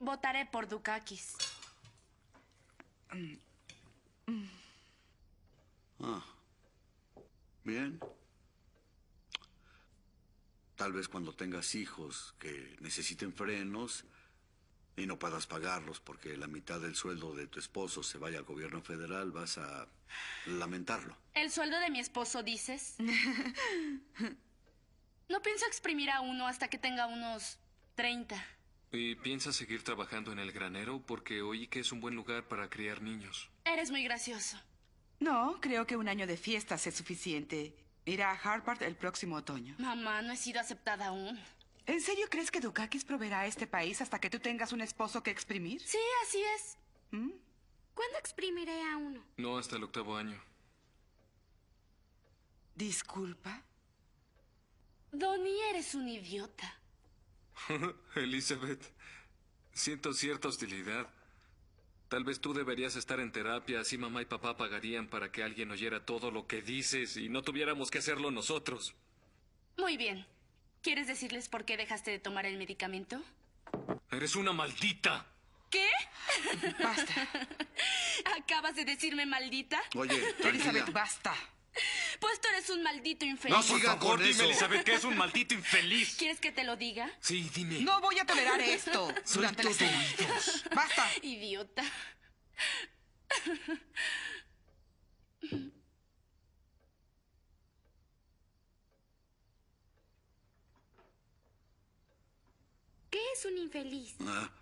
Votaré por Dukakis. Ah. Bien. Tal vez cuando tengas hijos que necesiten frenos y no puedas pagarlos porque la mitad del sueldo de tu esposo se vaya al gobierno federal, vas a lamentarlo. ¿El sueldo de mi esposo dices? no pienso exprimir a uno hasta que tenga unos 30. ¿Y eh, piensas seguir trabajando en el granero? Porque oí que es un buen lugar para criar niños. Eres muy gracioso. No, creo que un año de fiestas es suficiente. Irá a Harvard el próximo otoño. Mamá, no he sido aceptada aún. ¿En serio crees que Dukakis proveerá a este país hasta que tú tengas un esposo que exprimir? Sí, así es. ¿Mm? ¿Cuándo exprimiré a uno? No, hasta el octavo año. ¿Disculpa? Donnie, eres un idiota. Elizabeth, siento cierta hostilidad. Tal vez tú deberías estar en terapia, así mamá y papá pagarían para que alguien oyera todo lo que dices y no tuviéramos que hacerlo nosotros. Muy bien. ¿Quieres decirles por qué dejaste de tomar el medicamento? Eres una maldita. ¿Qué? Basta. ¿Acabas de decirme maldita? Oye, Elizabeth, basta un maldito infeliz. No sigan con dime, eso. Elizabeth, que es un maldito infeliz. ¿Quieres que te lo diga? Sí, dime. No voy a tolerar esto durante la Basta. Idiota. ¿Qué es un infeliz? Ah.